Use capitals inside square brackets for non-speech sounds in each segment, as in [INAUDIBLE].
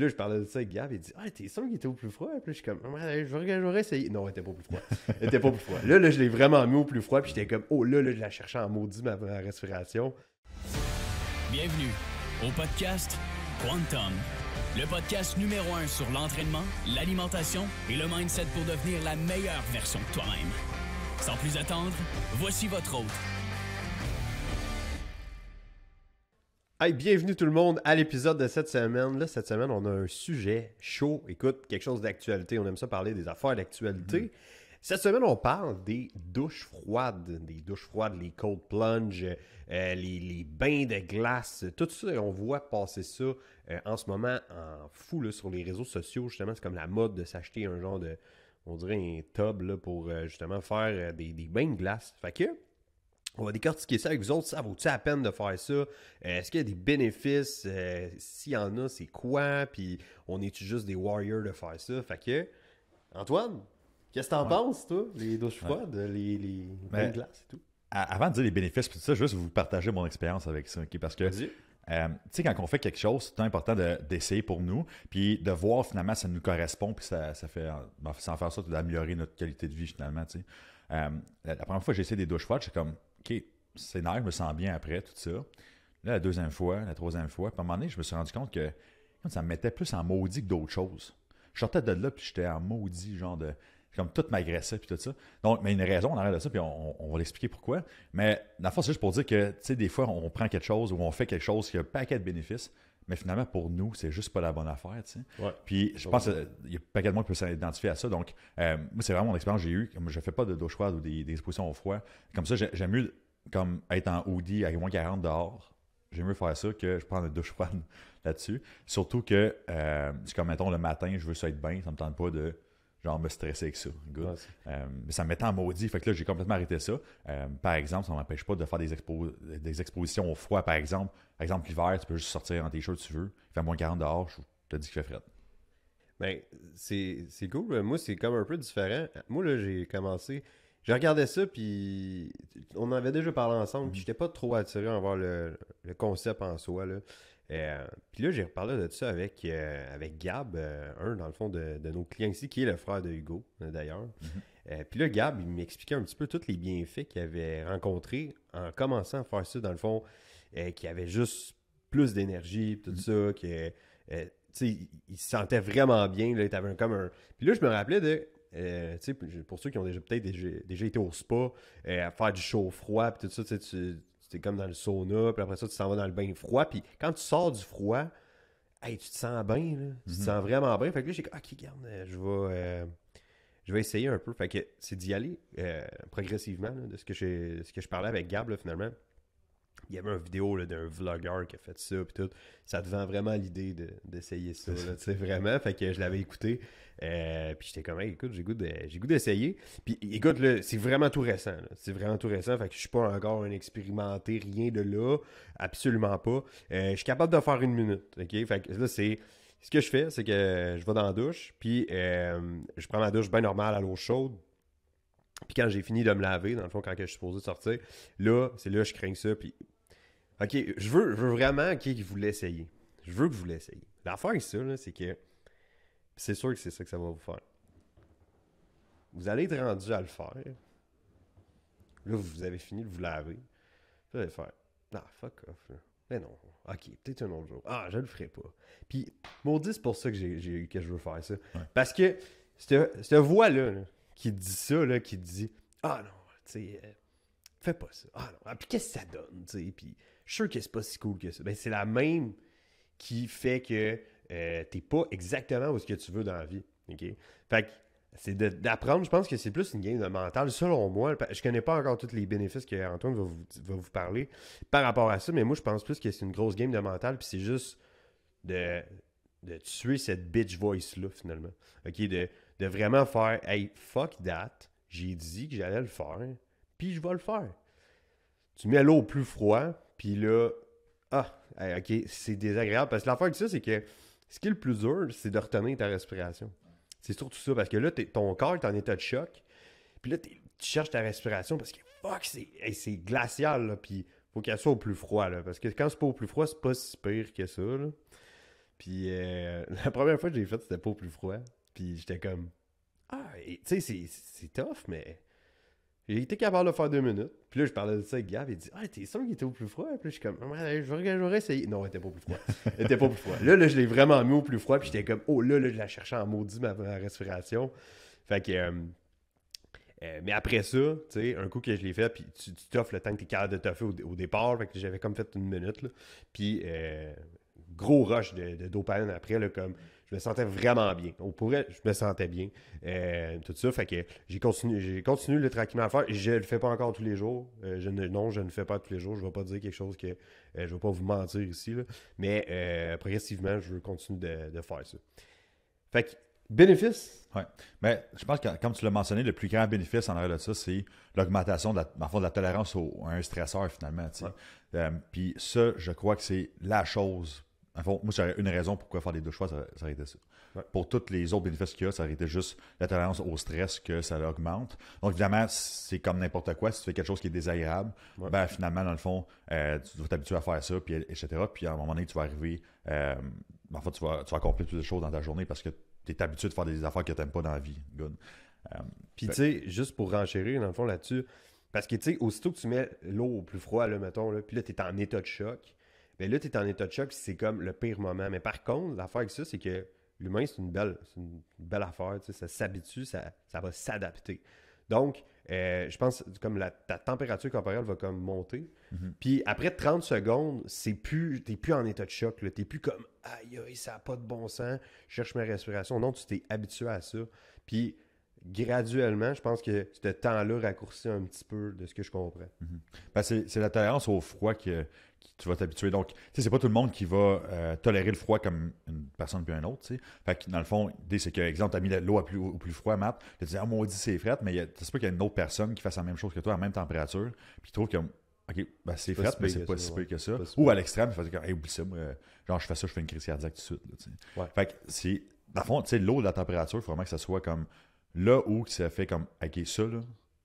là, je parlais de ça avec Gab, il dit Ah, t'es sûr qu'il était au plus froid Puis là, je suis comme ouais, J'aurais essayé. Non, il était pas au plus froid. il était pas au plus froid. Là, là, je l'ai vraiment mis au plus froid, puis j'étais comme Oh, là, là, je la cherchais en maudit ma, ma respiration. Bienvenue au podcast Quantum, le podcast numéro un sur l'entraînement, l'alimentation et le mindset pour devenir la meilleure version de toi-même. Sans plus attendre, voici votre hôte bienvenue tout le monde à l'épisode de cette semaine. Là, cette semaine, on a un sujet chaud. Écoute, quelque chose d'actualité. On aime ça parler des affaires d'actualité. Mm-hmm. Cette semaine, on parle des douches froides, des douches froides, les cold plunge, euh, les, bains de glace, tout ça. On voit passer ça euh, en ce moment en fou sur les réseaux sociaux. Justement, c'est comme la mode de s'acheter un genre de, on dirait un tub pour euh, justement faire des, des, bains de glace. Fait que on va décortiquer ça avec vous autres. Ça vaut il la peine de faire ça? Euh, est-ce qu'il y a des bénéfices? Euh, s'il y en a, c'est quoi? Puis on est-tu juste des warriors de faire ça? Fait que, Antoine, qu'est-ce que t'en penses, toi? Les douches froides, euh, les, les ben, glaces et tout? Avant de dire les bénéfices, puis ça, juste vous partager mon expérience avec ça. Parce que, tu sais, quand on fait quelque chose, c'est important d'essayer pour nous, puis de voir finalement si ça nous correspond, puis ça, fait, sans faire ça, d'améliorer notre qualité de vie finalement, la, première fois que j'ai essayé des douches froides, c'est comme, OK, c'est nice, je me sens bien après, tout ça. Là, la deuxième fois, la troisième fois, puis à un moment donné, je me suis rendu compte que ça me mettait plus en maudit que d'autres choses. Je sortais de là, puis j'étais en maudit, genre de. Comme tout m'agressait, puis tout ça. Donc, mais une raison on arrête de ça, puis on, va l'expliquer pourquoi. Mais la force, c'est juste pour dire que, tu sais, des fois, on prend quelque chose ou on fait quelque chose qui a un paquet de bénéfices, mais finalement, pour nous, c'est juste pas la bonne affaire. Tu sais. Puis je pense qu'il y a pas quelqu'un qui peut s'identifier à ça. Donc, euh, moi, c'est vraiment mon expérience que j'ai eue. Je fais pas de douche froide ou des, des, expositions au froid. Comme ça, j'aime mieux comme être en hoodie avec moins 40 dehors. J'aime mieux faire ça que je prends une douche froide [LAUGHS] là-dessus. Surtout que, euh, c'est comme, mettons, le matin, je veux ça être bien, ça me tente pas de genre me stresser avec ça. Euh, mais ça me mettait en maudit. Fait que là, j'ai complètement arrêté ça. Euh, par exemple, ça ne m'empêche pas de faire des, des expositions au froid, par exemple. Par exemple, l'hiver, tu peux juste sortir en t-shirt si tu veux. Il fait moins 40 dehors, je te dis qu'il fait fret. Ben, c'est cool. Moi, c'est comme un peu différent. Moi, là, j'ai commencé. Je regardais ça, puis on en avait déjà parlé ensemble, puis mm-hmm. j'étais pas trop attiré à le, le concept en soi. Là. Euh, puis là, j'ai reparlé de ça avec, euh, avec Gab, euh, un dans le fond de, nos clients ici, qui est le frère de Hugo d'ailleurs. Mhm. puis là, Gab, il m'expliquait un petit peu tous les bienfaits qu'il avait rencontrés en commençant à faire ça, dans le fond, qu'il avait juste plus d'énergie, tout mhm. ça, qu'il il se sentait vraiment bien. Là, un, comme Puis là, je me rappelais de pour ceux qui ont déjà peut-être déjà, été au spa, à faire du chaud froid, puis tout ça, tu, c'est comme dans le sauna, puis après ça, tu t'en vas dans le bain froid. Puis quand tu sors du froid, tu te sens bien. Là. Tu te mhm. sens vraiment bien. Fait que là, j'ai dit, OK, garde, euh, je vais, euh, je vais essayer un peu. Fait que c'est d'y aller euh, progressivement, de ce que, ce que je parlais avec Gab, finalement il y avait une vidéo d'un vlogueur qui a fait ça puis tout ça te vend vraiment l'idée d'essayer ça tu sais vraiment fait que je l'avais écouté euh, puis j'étais comme hey, écoute j'ai goût d'essayer puis écoute c'est vraiment tout récent c'est vraiment tout récent fait que je suis pas encore un expérimenté rien de là absolument pas euh, je suis capable de faire une minute ok fait que là c'est ce que je fais c'est que je vais dans la douche puis euh, je prends ma douche bien normale à l'eau chaude puis quand j'ai fini de me laver, dans le fond, quand je suis supposé sortir, là, c'est là que je crains ça. Puis, OK, je veux, vraiment que vous l'essayiez. Je veux que vous l'essayiez. L'affaire avec ça, c'est que c'est sûr que c'est ça que ça va vous faire. Vous allez être rendu à le faire. Là, vous avez fini de vous laver. Vous allez faire. Ah, fuck off. Mais non. OK, peut-être un autre jour. Ah, je le ferai pas. Puis, maudit, c'est pour ça que, j'ai, que je veux faire ça. Parce que cette, cette voix-là, là qui dit ça, là, qui dit Ah non, tu sais, euh, fais pas ça. Ah non, ah, puis qu'est-ce que ça donne, tu puis je suis sûr que c'est pas si cool que ça. Ben, c'est la même qui fait que tu euh, t'es pas exactement où ce que tu veux dans la vie. OK? Fait que c'est d'apprendre, je pense que c'est plus une game de mental, selon moi. Je connais pas encore tous les bénéfices que Antoine va vous, vous parler par rapport à ça, mais moi je pense plus que c'est une grosse game de mental, puis c'est juste de, de tuer cette bitch voice-là, finalement. OK? De de vraiment faire Hey, fuck that, j'ai dit que j'allais le faire, puis je vais le faire. Tu mets l'eau au plus froid, puis là, ah, ok, c'est désagréable. Parce que l'affaire de ça, c'est que ce qui est le plus dur, c'est de retenir ta respiration. C'est surtout ça, parce que là, ton corps est en état de choc, puis là, tu cherches ta respiration parce que fuck, c'est glacial, là, puis faut qu'elle soit au plus froid, parce que quand c'est pas au plus froid, c'est pas si pire que ça. Là. Puis euh, [LAUGHS] la première fois que j'ai fait, c'était pas au plus froid. Puis j'étais comme, ah, tu sais, c'est tough, mais j'ai été capable de faire deux minutes. Puis là, je parlais de ça avec Gab. Il dit Ah, t'es sûr qu'il était au plus froid Puis là, je suis comme Ouais, je vais essayer. Non, il était pas au plus froid. Il était pas au plus froid. Là, là je l'ai vraiment mis au plus froid. Puis j'étais comme Oh, là, là, je la cherchais en maudit ma, respiration. Fait que. Euh, euh, mais après ça, tu sais, un coup que je l'ai fait, puis tu t'offres le temps que t'es capable de toffer au, départ. Fait que j'avais comme fait une minute. Là. Puis euh, gros rush de, après, là, comme je me sentais vraiment bien. On pourrait, je me sentais bien. Euh, tout ça, fait que j'ai continué, j'ai continué le tranquillement à faire. Je le fais pas encore tous les jours. Euh, je ne, non, je ne le fais pas tous les jours. Je vais pas dire quelque chose que euh, je vais pas vous mentir ici, mais progressivement, je veux continuer de, faire ça. Fait que bénéfice. Oui. Mais je pense que comme tu l'as mentionné, le plus grand bénéfice en arrière de ça, c'est l'augmentation de, la, de la tolérance au, à un stresseur finalement. Puis ça, je crois que c'est la chose moi, j'aurais une raison pourquoi faire des deux choix, ça, aurait été ça. Pour tous les autres bénéfices qu'il y a, ça aurait été juste la tolérance au stress que ça augmente. Donc, évidemment, c'est comme n'importe quoi. Si tu fais quelque chose qui est désagréable, ben, finalement, dans le fond, euh, tu dois t'habituer à faire ça, puis, etc. Puis, à un moment donné, tu vas arriver. Euh, en tu vas, tu vas accomplir plus de choses dans ta journée parce que tu es habitué de faire des affaires que tu n'aimes pas dans la vie. Euh, puis, tu sais, juste pour renchérir, dans le fond, là-dessus, parce que, tu sais, aussitôt que tu mets l'eau au plus froid, là, mettons, là, puis là, tu es en état de choc mais ben là, tu es en état de choc, c'est comme le pire moment. Mais par contre, l'affaire avec ça, c'est que l'humain, c'est une belle, une belle affaire. Ça s'habitue, ça, va s'adapter. Donc, euh, je pense comme la, ta température corporelle va comme monter. Mhm. Puis après 30 secondes, c'est plus, t'es plus en état de choc. T'es plus comme aïe aïe, ça n'a pas de bon sens, je cherche ma respiration. Non, tu t'es habitué à ça. Puis graduellement, je pense que ce temps-là raccourci un petit peu de ce que je comprends. Mhm. c'est la tolérance au froid que, tu vas t'habituer. Donc, c'est pas tout le monde qui va euh, tolérer le froid comme une personne puis un autre. T'sais. Fait que, dans le fond, l'idée, c'est que, exemple, t'as mis l'eau au plus, plus froid, Matt, tu dit ah, maudit, c'est fret, mais sais pas qu'il y a une autre personne qui fasse la même chose que toi à la même température, puis tu trouves que. OK, ben, c'est fret, mais c'est pas si peu que ça. Ou à l'extrême, il faisait comme, oublie ça, genre, je fais ça, je fais une crise cardiaque tout de suite. Fait que, c'est, dans le fond, l'eau, la température, il faut vraiment que ça soit comme Là où ça fait comme, OK, ça, là,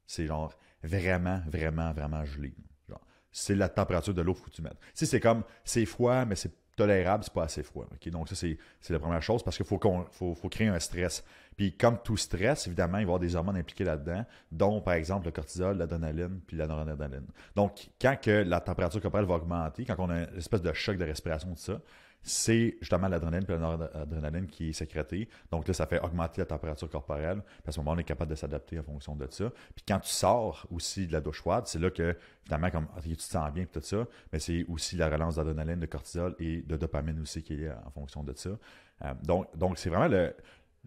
c'est genre vraiment, vraiment, vraiment gelé. Genre, c'est la température de l'eau faut que tu c'est comme, c'est froid, mais c'est tolérable, c'est pas assez froid. Donc, ça, c'est, la première chose parce qu'il faut, qu'on, faut, créer un stress. Puis, comme tout stress, évidemment, il va y avoir des hormones impliquées là-dedans, dont, par exemple, le cortisol, l'adrénaline, puis la noradrénaline. Donc, quand que la température corporelle va augmenter, quand on a une espèce de choc de respiration, tout ça, c'est justement l'adrénaline et l'adrénaline qui est sécrétée. Donc là, ça fait augmenter la température corporelle. parce à ce moment on est capable de s'adapter en fonction de ça. Puis quand tu sors aussi de la douche froide, c'est là que finalement, comme tu te sens bien et tout ça, mais c'est aussi la relance d'adrénaline, de cortisol et de dopamine aussi qui est en fonction de ça. Euh, donc, donc c'est vraiment le,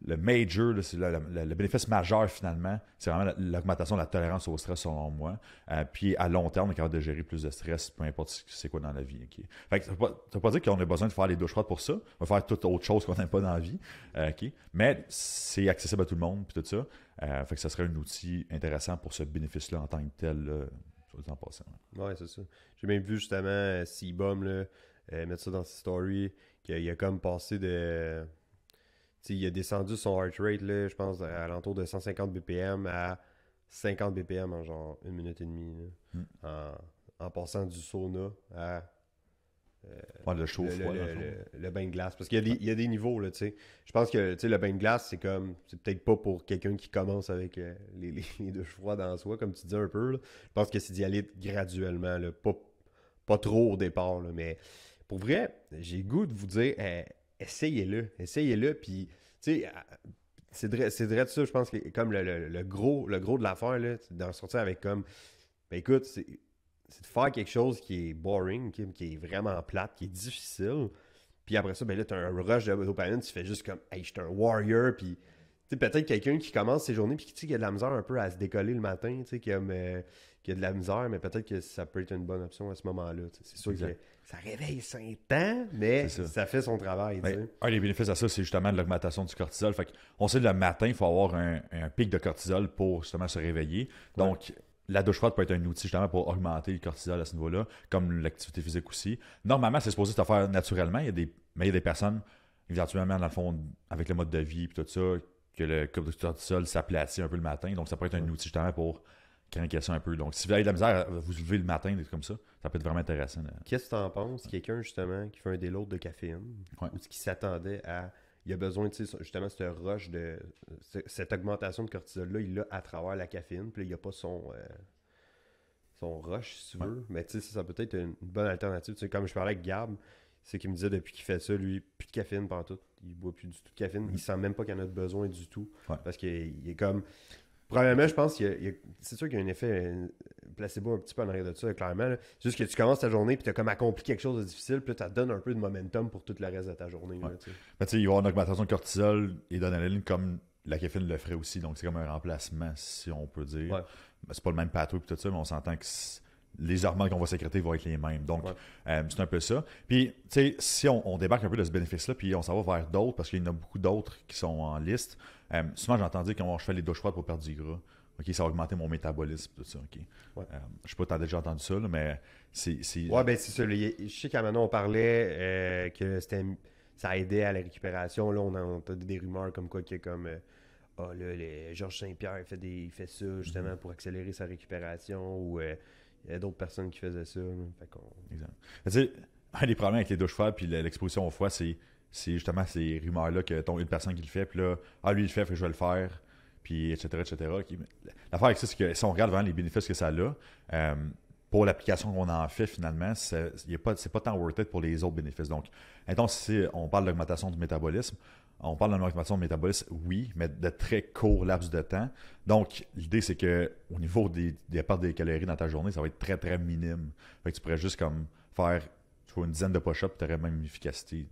le major, le, bénéfice majeur finalement, c'est vraiment l'augmentation de la tolérance au stress selon moi. Euh, puis à long terme, on est capable de gérer plus de stress, peu importe c'est quoi dans la vie. ça ne veut, pas dire qu'on a besoin de faire les douches froides pour ça. On va faire toute autre chose qu'on n'aime pas dans la vie. Euh, Mais c'est accessible à tout le monde, puis tout ça. Euh, fait que ça serait un outil intéressant pour ce bénéfice-là en tant que tel, le temps passant. Oui, c'est ça. J'ai même vu justement Sibom mettre ça dans ses stories, qu'il a comme passé de il a descendu son heart rate, je pense, à l'entour de 150 BPM à 50 BPM en genre une minute et demie. Hmm. en, passant du sauna à. Euh, le chaud le, bain de glace. Parce qu'il y, a des niveaux, là, tu sais. Je pense que, le bain de glace, c'est comme. C'est peut-être pas pour quelqu'un qui commence avec euh, les, les, deux choix dans soi, comme tu dis un peu. Je pense que c'est d'y aller graduellement, pas, pas trop au départ, mais pour vrai, j'ai goût de vous dire, eh, essayez-le, essayez-le, puis tu sais, ah, c'est vrai, c'est de ça, je pense que comme le, gros, le gros de l'affaire, d'en sortir avec comme, ben écoute, c'est, de faire quelque chose qui est boring, qui, est vraiment plate, qui est difficile. Puis après ça, ben là, t'as un rush de tu fais juste comme, hey, je suis un warrior, puis peut-être quelqu'un qui commence ses journées puis qui, a de la misère un peu à se décoller le matin, qui a, qui a de la misère, mais peut-être que ça peut être une bonne option à ce moment-là. C'est sûr que ça réveille cinq temps, mais ça. fait son travail. Ben, un des bénéfices à ça, c'est justement l'augmentation du cortisol. Fait on sait que le matin, il faut avoir un, pic de cortisol pour justement se réveiller. Donc, la douche froide peut être un outil justement pour augmenter le cortisol à ce niveau-là, comme l'activité physique aussi. Normalement, c'est supposé se faire naturellement, il y a des, mais il y a des personnes, éventuellement, dans le fond, avec le mode de vie et tout ça, que le cortisol s'aplatit un peu le matin. Donc, ça peut être un outil justement pour craquer ça un peu. Donc, si vous avez de la misère à vous lever le matin, des comme ça, ça peut être vraiment intéressant. Qu'est-ce que tu en penses, quelqu'un justement qui fait un délot de caféine ou qui s'attendait à. Il a besoin, tu justement, cette rush de. Cette augmentation de cortisol-là, il l'a à travers la caféine, puis il il n'a pas son. Euh, son rush, si tu veux. Mais tu sais, ça, peut être une bonne alternative. Tu comme je parlais avec Gab, c'est qu'il me disait depuis qu'il fait ça, lui, plus de caféine pendant tout il boit plus du tout de caféine. il ne mm-hmm. Il sent même pas qu'il en a besoin du tout. Parce qu'il est comme. Premièrement, je pense qu'il c'est sûr qu'il y a un effet euh, placebo un petit peu en arrière de ça, clairement. juste que tu commences ta journée, puis tu as comme accompli quelque chose de difficile, puis tu as donné un peu de momentum pour toute le reste de ta journée. il y avoir une augmentation de cortisol et d'analyne comme la caféine le ferait aussi, donc c'est comme un remplacement, si on peut dire. Ce C'est pas le même pathway, puis tout ça, mais on s'entend que les armements qu'on va sécréter vont être les mêmes. Donc, euh, c'est un peu ça. Puis, tu sais, si on, débarque un peu de ce bénéfice-là, puis on s'en va vers d'autres, parce qu'il y en a beaucoup d'autres qui sont en liste, euh, souvent j'entendais dire va je fais les douches froides pour perdre du gras, ça va augmenter mon métabolisme, tout ça, OK. Euh, je sais pas, t'as déjà entendu ça, mais c'est... Ouais, ben c'est ça. je sais qu'à maintenant, on parlait que c'était... Ça aidait à la récupération. Là, on a, des rumeurs comme quoi, que comme... oh, là, Georges Saint-Pierre, il fait, des, il fait ça justement mm-hmm. pour accélérer sa récupération ou il y a d'autres personnes qui faisaient ça. Fait un des problèmes avec les douches froides puis l'exposition au foie, c'est, justement ces rumeurs-là que une personne qui le fait, puis là, ah, lui, il le fait, je vais le faire, puis etc., etc. L'affaire avec ça, c'est que si on regarde vraiment les bénéfices que ça a, euh, pour l'application qu'on en fait finalement, c'est, y pas, pas tant worth it pour les autres bénéfices. Donc, mettons, si on parle d'augmentation du métabolisme, on parle de de métabolisme, oui, mais de très court laps de temps. Donc, l'idée, c'est que au niveau des, des des calories dans ta journée, ça va être très, très minime. que tu pourrais juste comme faire une dizaine de push-ups, tu aurais même une efficacité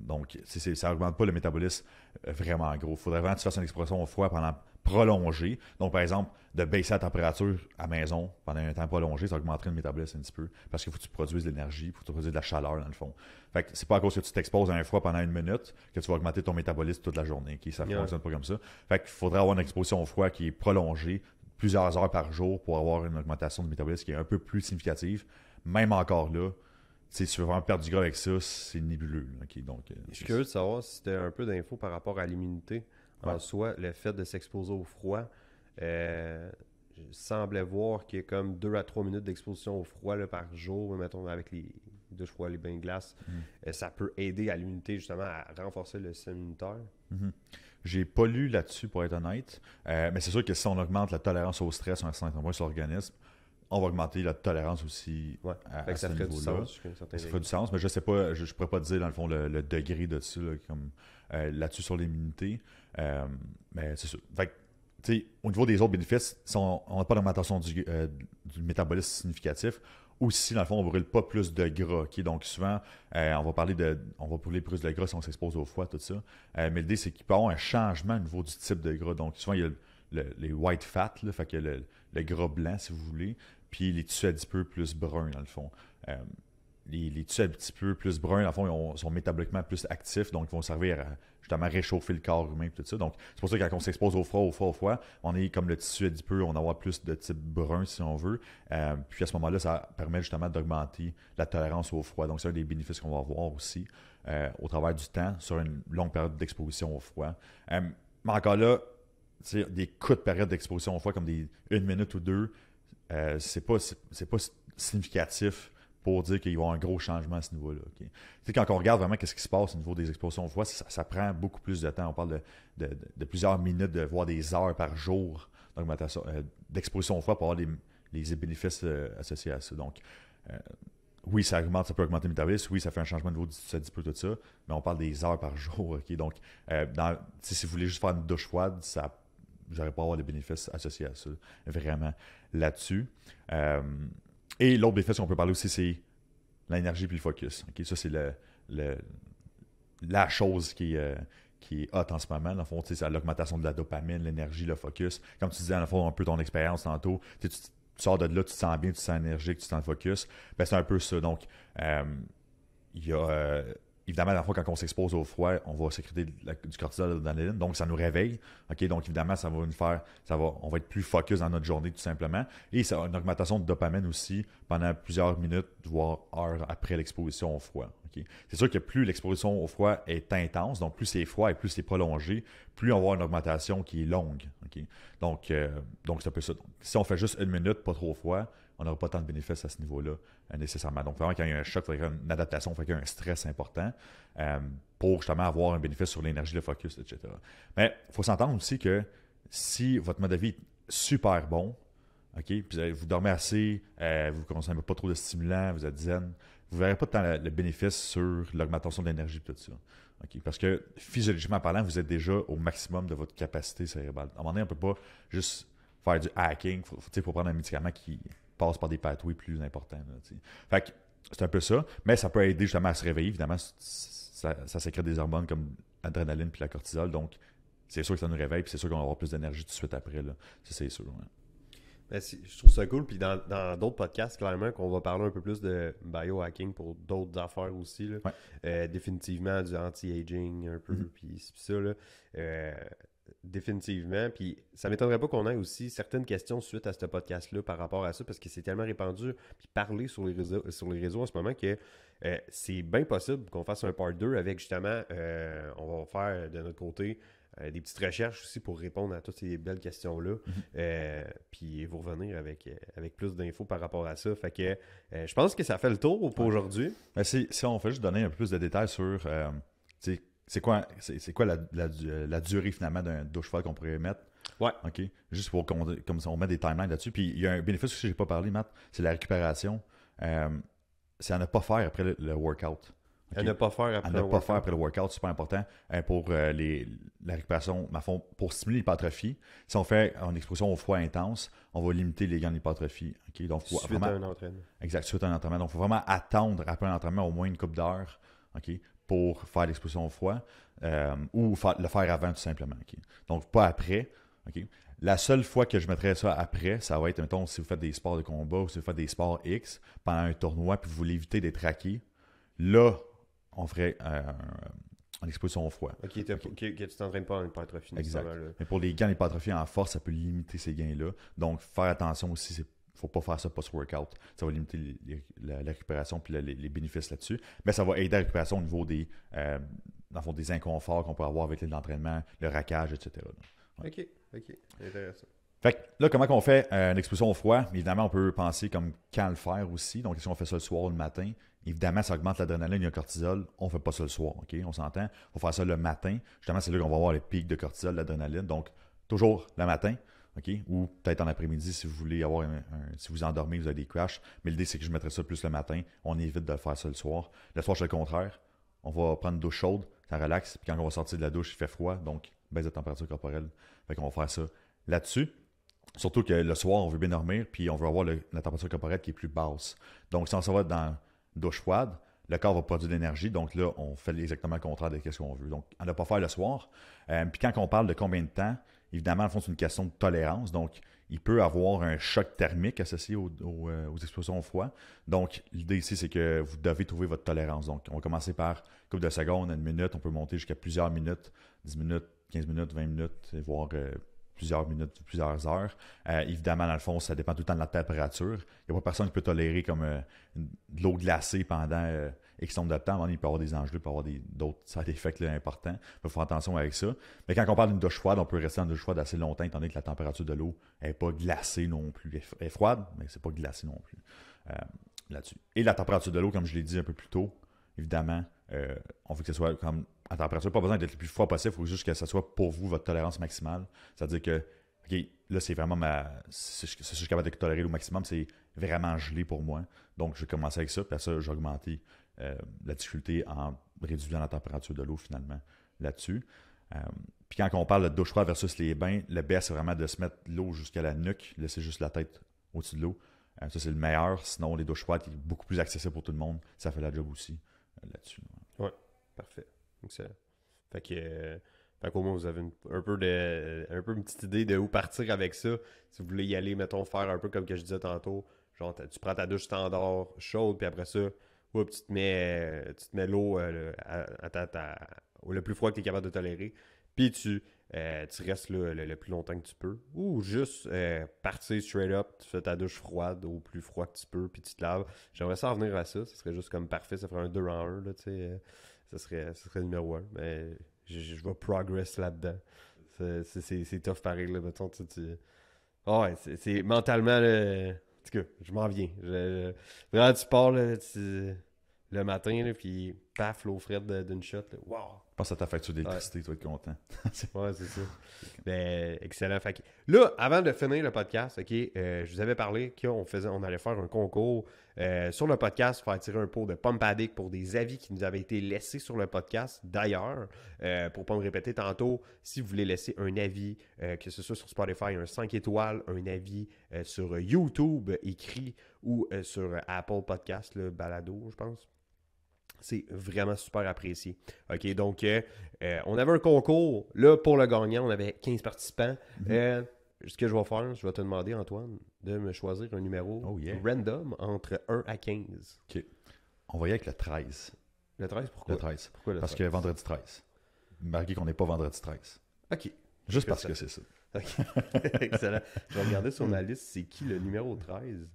donc, ça n'augmente pas le métabolisme vraiment gros. Il faudrait vraiment que tu fasses une exposition au froid pendant prolongé. Donc, par exemple, de baisser la température à maison pendant un temps prolongé, ça augmenterait le métabolisme un petit peu parce qu'il faut que tu produises de l'énergie, il faut que tu produises de la chaleur dans le fond. Fait que c'est pas à cause que tu t'exposes à un froid pendant une minute que tu vas augmenter ton métabolisme toute la journée. qui Ça fonctionne pas comme ça. Fait qu'il faudrait avoir une exposition au froid qui est prolongée plusieurs heures par jour pour avoir une augmentation du métabolisme qui est un peu plus significative. Même encore là, si tu veux vraiment perdre du gras avec ça, c'est nébuleux. donc, euh, je suis curieux de savoir si tu as un peu d'infos par rapport à l'immunité. En soi, le fait de s'exposer au froid, euh, je semblais voir qu'il y comme 2 à 3 minutes d'exposition au froid par jour, mettons, avec les deux fois les bains de glace. Mm. Euh, ça peut aider à l'immunité, justement, à renforcer le système immunitaire. Mm-hmm. J'ai pas lu là-dessus, pour être honnête. mais c'est sûr que si on augmente la tolérance au stress, on a un certain sur l'organisme, on va augmenter la tolérance aussi à, ça du sens. mais je sais pas, je, je pourrais pas dire dans le fond le, degré de ça, comme euh, là-dessus sur l'immunité. Euh, mais c'est sûr. Fait au niveau des autres bénéfices, si on n'a pas d'augmentation du, euh, du métabolisme significatif, aussi, dans le fond, on ne brûle pas plus de gras. Donc, souvent, on va parler de. On va brûler plus de gras si on s'expose au foie, tout ça. mais l'idée, c'est qu'il peut y avoir un changement au niveau du type de gras. Donc, souvent, il y a les white fat, fait que le, gras blanc, si vous voulez puis les tissus un petit peu plus bruns, dans le fond. Euh, les, les, tissus un petit peu plus bruns, dans fond, ils sont métaboliquement plus actifs, donc ils vont servir à réchauffer le corps humain, tout ça. Donc, c'est pour ça que quand on s'expose au froid, au froid, au froid, on est comme le tissu adipeux, on va avoir plus de type brun si on veut. Euh, puis à ce moment-là, ça permet justement d'augmenter la tolérance au froid. Donc, c'est un des bénéfices qu'on va avoir aussi euh, au travers du temps sur une longue période d'exposition au froid. mais encore là, des courtes périodes d'exposition au froid, comme une minute ou deux, euh, c'est pas, pas significatif pour dire qu'il y aura un gros changement à ce niveau-là. quand on regarde vraiment qu'est ce qui se passe au niveau des expositions au foie ça, prend beaucoup plus de temps. On parle de, plusieurs minutes, de, voire des heures par jour euh, d'exposition au foie pour avoir les, bénéfices euh, associés à ça. Donc, oui, ça augmente, ça peut augmenter le métabolisme, oui, ça fait un changement de niveau, ça tout ça, mais on parle des heures par jour. Donc, si vous voulez juste faire une douche froide, ça j'aurais pas avoir les bénéfices associés à ça, vraiment là-dessus. Euh, et l'autre bénéfice qu'on peut parler aussi, c'est l'énergie puis le focus. Ça, c'est le, la chose qui est, euh, qui est hot en ce moment. Dans le fond, c'est l'augmentation de la dopamine, l'énergie, le focus. Comme tu disais, dans le fond, un peu ton expérience tantôt, tu, sors de là, tu te sens bien, tu te sens énergique, tu te sens focus. Ben, c'est un peu ça. Donc, euh, il y a évidemment, la fois, quand on s'expose au froid, on va sécréter du cortisol dans les donc ça nous réveille. donc évidemment, ça va nous faire, on va être plus focus dans notre journée, tout simplement. Et ça a une augmentation de dopamine aussi pendant plusieurs minutes, voire heures après l'exposition au froid. C'est sûr que plus l'exposition au froid est intense, donc plus c'est froid et plus c'est prolongé, plus on va avoir une augmentation qui est longue. Donc, euh, donc c'est un peu ça. si on fait juste une minute, pas trop froid, on n'aura pas tant de bénéfices à ce niveau-là euh, nécessairement. Donc, vraiment, quand il y a un choc, il y a une adaptation, il y a un stress important euh, pour justement avoir un bénéfice sur l'énergie, le focus, etc. Mais il faut s'entendre aussi que si votre mode de vie est super bon, OK, puis vous dormez assez, euh, vous ne consommez pas trop de stimulants, vous êtes zen, vous ne verrez pas tant le, bénéfice sur l'augmentation de l'énergie et tout ça. parce que physiologiquement parlant, vous êtes déjà au maximum de votre capacité cérébrale. À un moment donné, on ne peut pas juste faire du hacking faut, faut, pour prendre un médicament qui, passe par des pathways plus importants. fait c'est un peu ça, mais ça peut aider justement à se réveiller. Évidemment, ça, ça sécrète des hormones comme l'adrénaline puis la cortisol, donc c'est sûr que ça nous réveille, puis c'est sûr qu'on va avoir plus d'énergie tout de suite après. Là. Ça, c'est sûr. Ben, je trouve ça cool. Puis dans, d'autres podcasts, clairement, qu'on va parler un peu plus de biohacking pour d'autres affaires aussi. Euh, définitivement, du anti-aging un peu, mm-hmm. ça. Là. Euh, Définitivement. Puis ça m'étonnerait pas qu'on ait aussi certaines questions suite à ce podcast-là par rapport à ça, parce que c'est tellement répandu, puis parler sur les réseaux, sur les réseaux en ce moment que euh, c'est bien possible qu'on fasse un part 2 avec justement, euh, on va faire de notre côté euh, des petites recherches aussi pour répondre à toutes ces belles questions-là, mhm. puis vous revenir avec, avec plus d'infos par rapport à ça. Fait que je pense que ça fait le tour pour aujourd'hui. Ben, si, si, on fait juste donner un peu plus de détails sur c'est quoi, c'est, quoi euh, la, durée finalement d'un douche froide qu'on pourrait mettre? Ouais. OK. Juste pour qu'on comme on met des timelines là-dessus. Puis il y a un bénéfice que je n'ai pas parlé, Matt, c'est la récupération. Euh, c'est à ne pas faire après le, workout. À ne pas faire après, ne le, pas workout. Faire après le workout. super important euh, pour euh, les, la récupération, ma fond, pour stimuler l'hypertrophie. Si on fait en exposition au froid intense, on va limiter les gains d'hypertrophie. Okay? Donc, faut suite Exact, un entraînement. Donc, il faut vraiment attendre après un entraînement au moins une coupe d'heure. Ok pour faire l'exposition au froid euh, ou le faire avant tout simplement. Donc, pas après. La seule fois que je mettrais ça après, ça va être, mettons, si vous faites des sports de combat ou si vous faites des sports X pendant un tournoi puis vous voulez éviter d'être traqué, là, on ferait euh, une exposition au froid. Ok, okay. tu t'entraînes pas en hypertrophie. exactement Mais pour les gains d'hypertrophie en force, ça peut limiter ces gains-là. Donc, faire attention aussi, c'est faut pas faire ça post-workout. Ça va limiter la, récupération puis les, bénéfices là-dessus. Mais ça va aider la récupération au niveau des, euh, fond, des inconforts qu'on peut avoir avec l'entraînement, le raquage, etc. OK, OK. Intéressant. Fait là, comment qu'on fait euh, une exposition au froid? Évidemment, on peut penser comme quand le faire aussi. Donc, si on fait ça le soir ou le matin, évidemment, ça augmente l'adrénaline et le cortisol. On ne fait pas ça le soir, OK? On s'entend. Il faut faire ça le matin. Justement, c'est là qu'on va avoir les pics de cortisol, l'adrénaline. Donc, toujours le matin. Ou peut-être en après-midi si vous voulez avoir si vous endormez, vous avez des crashs. Mais l'idée, c'est que je mettrais ça plus le matin. On évite de faire ça le soir. Le soir, c'est le contraire. On va prendre une douche chaude, ça relaxe. Puis quand on va sortir de la douche, il fait froid. Donc, baisse de température corporelle. Fait qu'on va faire ça là-dessus. Surtout que le soir, on veut bien dormir, puis on veut avoir la température corporelle qui est plus basse. Donc, sans on va dans douche froide, le corps va produire de l'énergie. Donc là, on fait exactement le contraire de ce qu'on veut. Donc, on ne pas faire le soir. Euh, puis quand on parle de combien de temps, Évidemment, en fond, c'est une question de tolérance. Donc, il peut avoir un choc thermique associé euh, aux explosions au froid. Donc, l'idée ici, c'est que vous devez trouver votre tolérance. Donc, on va commencer par une couple de secondes, une minute. On peut monter jusqu'à plusieurs minutes, 10 minutes, 15 minutes, 20 minutes, voire euh, plusieurs minutes, plusieurs heures. Euh, évidemment, dans le fond, ça dépend tout le temps de la température. Il n'y a pas personne qui peut tolérer comme de l'eau glacée pendant X nombre de temps, avant, il peut avoir des enjeux, il peut y avoir d'autres effets importants. Il faut faire attention avec ça. Mais quand on parle d'une douche froide, on peut rester en douche froide assez longtemps, étant donné que la température de l'eau n'est pas glacée non plus. Elle est froide, mais c'est pas glacée non plus euh, là-dessus. Et la température de l'eau, comme je l'ai dit un peu plus tôt, évidemment, euh, on veut que ce soit comme à température, pas besoin d'être le plus froid possible, il faut juste que ce soit pour vous votre tolérance maximale. C'est-à-dire que, OK, là, c'est vraiment ma. C'est ce que je suis capable de tolérer au maximum, c'est vraiment gelé pour moi. Donc, je vais commencer avec ça, puis après ça, j'ai augmenté euh, la difficulté en réduisant la température de l'eau finalement là-dessus. Euh, puis quand on parle de douche froide versus les bains, le best c'est vraiment de se mettre l'eau jusqu'à la nuque, laisser juste la tête au-dessus de l'eau. Euh, ça c'est le meilleur. Sinon les douches froides, qui est beaucoup plus accessible pour tout le monde, ça fait la job aussi là-dessus. Ouais. parfait, Donc, Fait que fait qu'au moins, vous avez un, peu un peu une petite idée de où partir avec ça. Si vous voulez y aller, mettons, faire un peu comme que je disais tantôt, genre tu prends ta douche standard chaude, puis après ça, Oups, tu te mets, euh, tu mets l'eau euh, à, le plus froid que tu es capable de tolérer. Puis tu, euh, tu restes là le, plus longtemps que tu peux. Ou juste partir straight up, tu fais ta douche froide au plus froid que tu peux, puis tu te laves. J'aimerais ça revenir à ça. Ce serait juste comme parfait. Ça ferait un 2 en 1. Là, ça, serait, ça serait numéro 1. Mais je, je vais progress là-dedans. C'est tough pareil. Là, mettons, tu, tu... Oh, ouais, c'est mentalement que je m'en viens. Vraiment, tu pars le matin, là, puis paf, l'eau fraîche d'une shot. waouh Wow! Pense à ta facture d'électricité, toi tu vas être content. [LAUGHS] ouais, c'est ça. Ben, excellent. là, avant de finir le podcast, ok, euh, je vous avais parlé qu'on faisait, on allait faire un concours euh, sur le podcast, pour attirer un pot de Pompadic pour des avis qui nous avaient été laissés sur le podcast. D'ailleurs, euh, pour ne pas me répéter tantôt, si vous voulez laisser un avis, que ce soit sur Spotify, un 5 étoiles, un avis sur YouTube écrit ou sur Apple Podcast, le balado, je pense. C'est vraiment super apprécié. OK, donc, euh, euh, on avait un concours. Là, pour le gagnant, on avait 15 participants. Mhm. Euh, ce que je vais faire, je vais te demander, Antoine, de me choisir un numéro oh, random entre 1 à 15. OK. On va y aller avec le 13. Le 13, pourquoi? Le 13. Pourquoi le parce que vendredi 13. Marqué qu'on n'est pas vendredi 13. OK. Juste parce que c'est ça. OK. [LAUGHS] Excellent. Je vais regarder sur [LAUGHS] ma liste, c'est qui le numéro 13?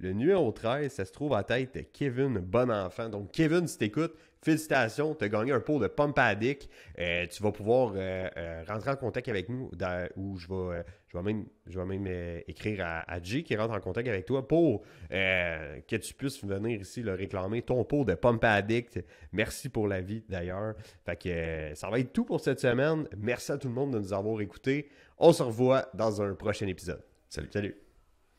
Le au 13, ça se trouve à tête de Kevin Bonenfant. Donc, Kevin, si t'écoutes, félicitations, tu as gagné un pot de pompe addict. Euh, tu vas pouvoir euh, euh, rentrer en contact avec nous, ou je vais, je même, je vais même écrire à, à, qui rentre en contact avec toi pour que tu puisses venir ici le réclamer, ton pot de pompe addict. Merci pour la vie d'ailleurs. Fait que ça va être tout pour cette semaine. Merci à tout le monde de nous avoir écoutés. On se revoit dans un prochain épisode. Salut. Salut.